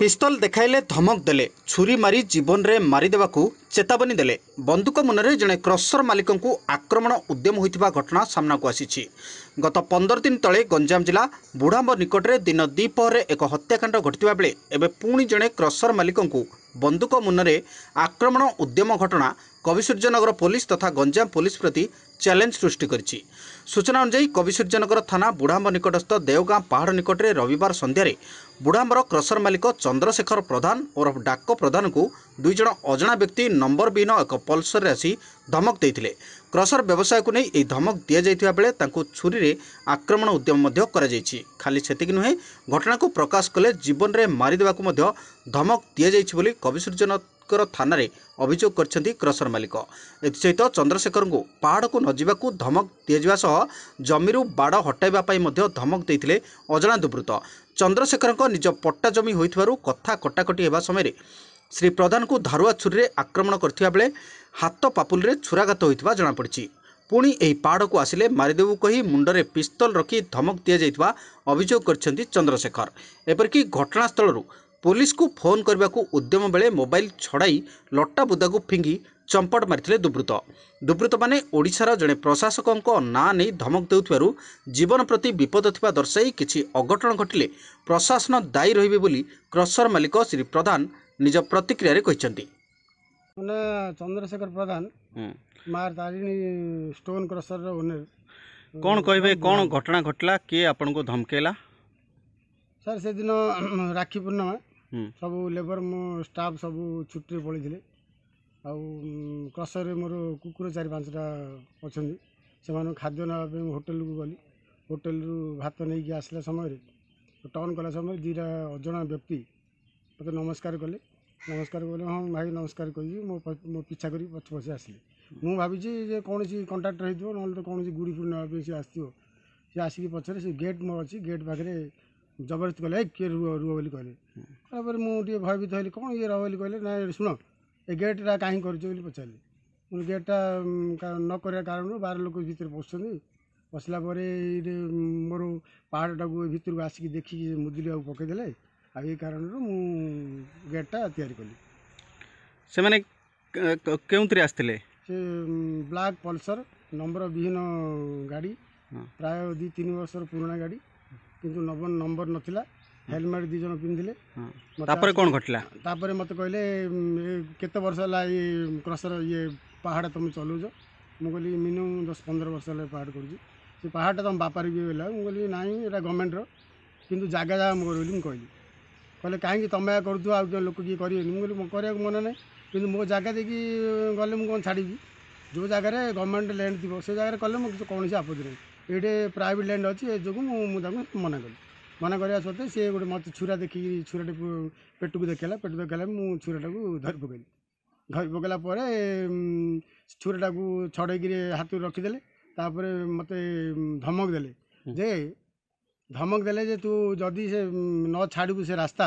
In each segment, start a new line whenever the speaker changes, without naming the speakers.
ପିସ୍ତଲ ଦେଖାଇଲେ ଧମକ ଦେଲେ ଛୁରୀ ମାରି ଜୀବନରେ ମାରିଦେବାକୁ ଚେତାବନୀ ଦେଲେ ବନ୍ଧୁକ ମୁନରେ ଜଣେ କ୍ରସର ମାଲିକଙ୍କୁ ଆକ୍ରମଣ ଉଦ୍ୟମ ହୋଇଥିବା ଘଟଣା ସାମ୍ନାକୁ ଆସିଛି ଗତ ପନ୍ଦର ଦିନ ତଳେ ଗଞ୍ଜାମ ଜିଲ୍ଲା ବୁଢ଼ାମ୍ବ ନିକଟରେ ଦିନ ଦ୍ୱିପହରରେ ଏକ ହତ୍ୟାକାଣ୍ଡ ଘଟିଥିବା ବେଳେ ଏବେ ପୁଣି ଜଣେ କ୍ରସର ମାଲିକଙ୍କୁ ବନ୍ଧୁକ ମୁନରେ ଆକ୍ରମଣ ଉଦ୍ୟମ ଘଟଣା କବି ସୂର୍ଯ୍ୟନଗର ପୋଲିସ ତଥା ଗଞ୍ଜାମ ପୋଲିସ ପ୍ରତି ଚ୍ୟାଲେଞ୍ଜ ସୃଷ୍ଟି କରିଛି ସୂଚନା ଅନୁଯାୟୀ କବିସୂର୍ଯ୍ୟନଗର ଥାନା ବୁଢ଼ାମ୍ବ ନିକଟସ୍ଥ ଦେଓଗାଁ ପାହାଡ଼ ନିକଟରେ ରବିବାର ସନ୍ଧ୍ୟାରେ ବୁଢ଼ାମ୍ବର କ୍ରସର ମାଲିକ ଚନ୍ଦ୍ରଶେଖର ପ୍ରଧାନ ଓରଫ ଡାକ ପ୍ରଧାନଙ୍କୁ ଦୁଇଜଣ ଅଜଣା ବ୍ୟକ୍ତି ନମ୍ବର ବିହୀନ ଏକ ପଲ୍ସରରେ ଆସି ଧମକ ଦେଇଥିଲେ କ୍ରସର ବ୍ୟବସାୟକୁ ନେଇ ଏହି ଧମକ ଦିଆଯାଇଥିବା ବେଳେ ତାଙ୍କୁ ଛୁରୀରେ ଆକ୍ରମଣ ଉଦ୍ୟମ ମଧ୍ୟ କରାଯାଇଛି ଖାଲି ସେତିକି ନୁହେଁ ଘଟଣାକୁ ପ୍ରକାଶ କଲେ ଜୀବନରେ ମାରିଦେବାକୁ ମଧ୍ୟ ଧମକ ଦିଆଯାଇଛି ବୋଲି କବିସୂର୍ଯ୍ୟନାଥ ଭଟକର ଥାନାରେ ଅଭିଯୋଗ କରିଛନ୍ତି କ୍ରସର ମାଲିକ ଏଥିସହିତ ଚନ୍ଦ୍ରଶେଖରଙ୍କୁ ପାହାଡ଼କୁ ନ ଯିବାକୁ ଧମକ ଦିଆଯିବା ସହ ଜମିରୁ ବାଡ଼ ହଟାଇବା ପାଇଁ ମଧ୍ୟ ଧମକ ଦେଇଥିଲେ ଅଜଣା ଦୁର୍ବୃତ୍ତ ଚନ୍ଦ୍ରଶେଖରଙ୍କ ନିଜ ପଟ୍ଟା ଜମି ହୋଇଥିବାରୁ କଥା କଟାକଟି ହେବା ସମୟରେ ଶ୍ରୀ ପ୍ରଧାନଙ୍କୁ ଧାରୁଆ ଛୁରୀରେ ଆକ୍ରମଣ କରିଥିବା ବେଳେ ହାତ ପାପୁଲିରେ ଛୁରାଘାତ ହୋଇଥିବା ଜଣାପଡ଼ିଛି ପୁଣି ଏହି ପାହାଡ଼କୁ ଆସିଲେ ମାରିଦେବୁ କହି ମୁଣ୍ଡରେ ପିସ୍ତଲ ରଖି ଧମକ ଦିଆଯାଇଥିବା ଅଭିଯୋଗ କରିଛନ୍ତି ଚନ୍ଦ୍ରଶେଖର ଏପରିକି ଘଟଣାସ୍ଥଳରୁ ପୋଲିସକୁ ଫୋନ୍ କରିବାକୁ ଉଦ୍ୟମ ବେଳେ ମୋବାଇଲ ଛଡ଼ାଇ ଲଟାବୁଦାକୁ ଫିଙ୍ଗି ଚମ୍ପଟ ମାରିଥିଲେ ଦୁର୍ବୃତ୍ତ ଦୁର୍ବୃତ୍ତମାନେ ଓଡ଼ିଶାର ଜଣେ ପ୍ରଶାସକଙ୍କ ନାଁ ନେଇ ଧମକ ଦେଉଥିବାରୁ ଜୀବନ ପ୍ରତି ବିପଦ ଥିବା ଦର୍ଶାଇ କିଛି ଅଘଟଣ ଘଟିଲେ ପ୍ରଶାସନ ଦାୟୀ ରହିବେ ବୋଲି କ୍ରସର ମାଲିକ ଶ୍ରୀ ପ୍ରଧାନ ନିଜ ପ୍ରତିକ୍ରିୟାରେ କହିଛନ୍ତି
ମାନେ ଚନ୍ଦ୍ରଶେଖର ପ୍ରଧାନ ମା ତାରିଣୀ ଷ୍ଟୋନ୍ କ୍ରସରର ଓନର କ'ଣ କହିବେ କ'ଣ
ଘଟଣା ଘଟିଲା କିଏ ଆପଣଙ୍କୁ ଧମକେଇଲା
ସାର୍ ସେଦିନ ରାକ୍ଷୀ ପୂର୍ଣ୍ଣିମା ସବୁ ଲେବର୍ ମୋ ଷ୍ଟାଫ୍ ସବୁ ଛୁଟିରେ ପଳେଇଥିଲେ ଆଉ କ୍ରସର୍ରେ ମୋର କୁକୁର ଚାରି ପାଞ୍ଚଟା ଅଛନ୍ତି ସେମାନଙ୍କୁ ଖାଦ୍ୟ ନେବା ପାଇଁ ମୁଁ ହୋଟେଲ୍କୁ ଗଲି ହୋଟେଲ୍ରୁ ଭାତ ନେଇକି ଆସିଲା ସମୟରେ ଟର୍ନ କଲା ସମୟରେ ଦୁଇଟା ଅଜଣା ବ୍ୟକ୍ତି ମୋତେ ନମସ୍କାର କଲେ ନମସ୍କାର କଲେ ହଁ ଭାଇ ନମସ୍କାର କହିକି ମୋ ମୋ ପିଛା କରିକି ପଛ ପଛେ ଆସିଲେ ମୁଁ ଭାବିଛି ଯେ କୌଣସି କଣ୍ଟ୍ରାକ୍ଟର ହେଇଥିବ ନହେଲେ ତ କୌଣସି ଗୁଡ଼ି ଫୁଡ଼ି ନେବା ପାଇଁ ସିଏ ଆସିଥିବ ସିଏ ଆସିକି ପଛରେ ସେ ଗେଟ୍ ମୋର ଅଛି ଗେଟ୍ ପାଖରେ ଜବରଦସ୍ତ କଲେ କିଏ ରୁହ ରୁହ ବୋଲି କହିଲେ ତାପରେ ମୁଁ ଟିକେ ଭୟଭୀତ ହେଲି କ'ଣ ଇଏ ରହ ବୋଲି କହିଲେ ନାଇଁ ଶୁଣ ଏ ଗେଟ୍ଟା କାହିଁ କରିଛ ବୋଲି ପଚାରିଲି ମୁଁ ଗେଟ୍ଟା ନ କରିବା କାରଣରୁ ବାର ଲୋକ ଭିତରେ ପଶୁଛନ୍ତି ପଶିଲା ପରେ ମୋର ପାହାଡ଼ଟାକୁ ଏ ଭିତରକୁ ଆସିକି ଦେଖିକି ମୁଦିଲିବାକୁ ପକାଇଦେଲେ ଆଉ ଏଇ କାରଣରୁ ମୁଁ ଗେଟ୍ଟା ତିଆରି କଲି
ସେମାନେ କେଉଁଥିରେ ଆସିଥିଲେ
ସେ ବ୍ଲାକ୍ ପଲ୍ସର୍ ନମ୍ବର ବିହୀନ ଗାଡ଼ି ପ୍ରାୟ ଦୁଇ ତିନି ବର୍ଷର ପୁରୁଣା ଗାଡ଼ି କିନ୍ତୁ ନମ୍ବର ନଥିଲା ହେଲମେଟ୍ ଦୁଇ ଜଣ ପିନ୍ଧିଲେ ତାପରେ କ'ଣ ଘଟିଲା ତାପରେ ମୋତେ କହିଲେ କେତେ ବର୍ଷ ହେଲା ଏଇ କ୍ରସର ଇଏ ପାହାଡ଼ ତୁମେ ଚଲାଉଛ ମୁଁ କହିଲି ମିନିମମ୍ ଦଶ ପନ୍ଦର ବର୍ଷ ହେଲା ପାହାଡ଼ କରୁଛି ସେ ପାହାଡ଼ଟା ତୁମ ବାପାରେ ବି ହେଲା ମୁଁ କହିଲି ନାହିଁ ଏଇଟା ଗଭର୍ଣ୍ଣମେଣ୍ଟର କିନ୍ତୁ ଜାଗା ଜାଗା ମୁଁ କରିବି ମୁଁ କହିଲି କହିଲେ କାହିଁକି ତୁମେ ଏହା କରୁଥିବ ଆଉ କିଏ ଲୋକ କିଏ କରିବେନି ମୁଁ କହିଲି କରିବାକୁ ମନେ ନାହିଁ କିନ୍ତୁ ମୋ ଜାଗା ଦେଇକି ଗଲେ ମୁଁ କ'ଣ ଛାଡ଼ିବି ଯେଉଁ ଜାଗାରେ ଗଭର୍ଣ୍ଣମେଣ୍ଟ ଲ୍ୟାଣ୍ଡ ଥିବ ସେ ଜାଗାରେ କଲେ ମୁଁ କୌଣସି ଆପତ୍ତି ନାହିଁ ଏଇଠି ପ୍ରାଇଭେଟ୍ ଲ୍ୟାଣ୍ଡ ଅଛି ଏ ଯୋଗୁଁ ମୁଁ ତାଙ୍କୁ ମନା କଲି ମନା କରିବା ସତ୍ତ୍ୱେ ସେ ଗୋଟେ ମୋତେ ଛୁରା ଦେଖିକି ଛୁରାଟାକୁ ପେଟକୁ ଦେଖେଇଲା ପେଟ ଦେଖେଇଲା ମୁଁ ଛୁରାଟାକୁ ଧରି ପକାଇଲି ଧରି ପକାଇଲା ପରେ ଛୁରାଟାକୁ ଛଡ଼େଇକିରି ହାତକୁ ରଖିଦେଲେ ତାପରେ ମୋତେ ଧମକ ଦେଲେ ଯେ ଧମକ ଦେଲେ ଯେ ତୁ ଯଦି ସେ ନ ଛାଡ଼ିବୁ ସେ ରାସ୍ତା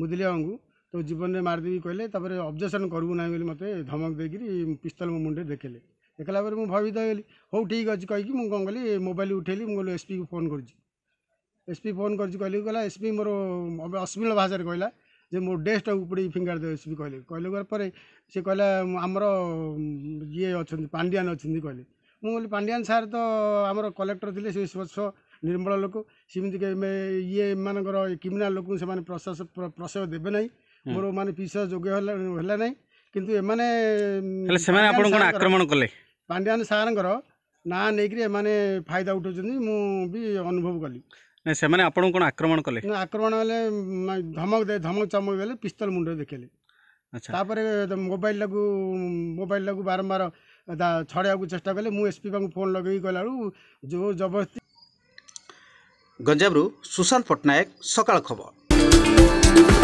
ମୁଦିଲିଆଙ୍କୁ ତୋ ଜୀବନରେ ମାରିଦେବି କହିଲେ ତାପରେ ଅବଜେକ୍ସନ୍ କରିବୁ ନାହିଁ ବୋଲି ମୋତେ ଧମକ ଦେଇକିରି ପିସ୍ତଲ ମୋ ମୁଣ୍ଡରେ ଦେଖେଇଲେ ଦେଖିଲା ପରେ ମୁଁ ଭୟଭୀତ ହେଇଗଲି ହଉ ଠିକ୍ ଅଛି କହିକି ମୁଁ କ'ଣ କଲି ମୋବାଇଲ୍ ଉଠେଇଲି ମୁଁ କହିଲି ଏସ୍ପିକୁ ଫୋନ୍ କରୁଛି ଏସ୍ ପି ଫୋନ୍ କରିଛି କହିଲି କହିଲା ଏସ୍ ପି ମୋର ଅଶ୍ମୀଳ ଭାଷାରେ କହିଲା ଯେ ମୋ ଡ୍ରେସ୍ଟା ଉପଡ଼ି ଫିଙ୍ଗାର ଦେବ ଏସ୍ ପି କହିଲେ କହିଲେ ପରେ ସେ କହିଲା ଆମର ଇଏ ଅଛନ୍ତି ପାଣ୍ଡିଆନ ଅଛନ୍ତି କହିଲେ ମୁଁ କହିଲି ପାଣ୍ଡିଆନ ସାର୍ ତ ଆମର କଲେକ୍ଟର ଥିଲେ ସେ ସ୍ୱଚ୍ଛ ନିର୍ମଳ ଲୋକ ସେମିତି ଇଏ ଏମାନଙ୍କର କ୍ରିମିନାଲ୍ ଲୋକଙ୍କୁ ସେମାନେ ପ୍ରଶୟ ଦେବେ ନାହିଁ ମୋର ମାନେ ପିସା ଯୋଗ୍ୟ ହେଲା ହେଲା ନାହିଁ କିନ୍ତୁ ଏମାନେ ସେମାନେ ଆପଣ କ'ଣ ଆକ୍ରମଣ କଲେ ପାଣ୍ଡିଆନ ସାର୍ଙ୍କର ନାଁ ନେଇକରି ଏମାନେ ଫାଇଦା ଉଠାଉଛନ୍ତି ମୁଁ ବି ଅନୁଭବ କଲି
ନାଇଁ ସେମାନେ ଆପଣଙ୍କୁ କ'ଣ ଆକ୍ରମଣ କଲେ
ନା ଆକ୍ରମଣ ହେଲେ ଧମକ ଦେ ଧମକ ଚମକ ଦେଲେ ପିସ୍ତଲ ମୁଣ୍ଡରେ ଦେଖେଇଲେ ଆଚ୍ଛା ତାପରେ ମୋବାଇଲଟାକୁ ମୋବାଇଲଟାକୁ ବାରମ୍ବାର ଛଡ଼େଇବାକୁ ଚେଷ୍ଟା କଲେ ମୁଁ ଏସ୍ପି ବାବୁ ଫୋନ୍ ଲଗେଇକି କହିଲାବେଳକୁ ଯେଉଁ ଜବରଦସ୍ତି
ଗଞ୍ଜାମରୁ ସୁଶାନ୍ତ ପଟ୍ଟନାୟକ ସକାଳ ଖବର